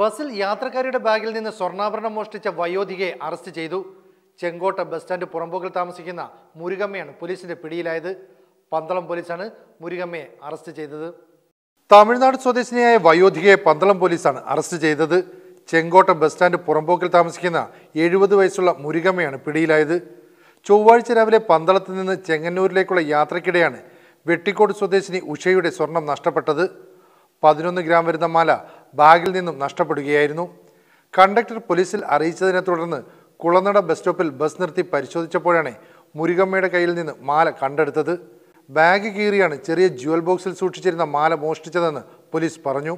ബസ്സിൽ യാത്രക്കാരുടെ ബാഗിൽ നിന്ന് സ്വർണ്ണാഭരണം മോഷ്ടിച്ച വയോധികയെ അറസ്റ്റ് ചെയ്തു ചെങ്കോട്ട ബസ് സ്റ്റാൻഡ് പുറമ്പോക്കിൽ താമസിക്കുന്ന മുരുകമ്മയാണ് പോലീസിന്റെ പിടിയിലായത് പന്തളം പോലീസാണ് മുരുകമ്മയെ അറസ്റ്റ് ചെയ്തത് തമിഴ്നാട് സ്വദേശിനിയായ വയോധികയെ പന്തളം പോലീസാണ് അറസ്റ്റ് ചെയ്തത് ചെങ്കോട്ട ബസ് സ്റ്റാൻഡ് പുറമ്പോക്കിൽ താമസിക്കുന്ന എഴുപത് വയസ്സുള്ള മുരുകമ്മയാണ് പിടിയിലായത് ചൊവ്വാഴ്ച രാവിലെ പന്തളത്ത് നിന്ന് ചെങ്ങന്നൂരിലേക്കുള്ള യാത്രക്കിടെയാണ് വെട്ടിക്കോട് സ്വദേശിനി ഉഷയുടെ സ്വർണം നഷ്ടപ്പെട്ടത് പതിനൊന്ന് ഗ്രാം വരുന്ന മാല ബാഗിൽ നിന്നും നഷ്ടപ്പെടുകയായിരുന്നു കണ്ടക്ടർ പോലീസിൽ അറിയിച്ചതിനെ തുടർന്ന് കുളനട ബസ് സ്റ്റോപ്പിൽ ബസ് നിർത്തി പരിശോധിച്ചപ്പോഴാണ് മുരുകമ്മയുടെ കയ്യിൽ നിന്ന് മാല കണ്ടെടുത്തത് ബാഗ് കീറിയാണ് ചെറിയ ജ്വൽ ബോക്സിൽ സൂക്ഷിച്ചിരുന്ന മാല മോഷ്ടിച്ചതെന്ന് പോലീസ് പറഞ്ഞു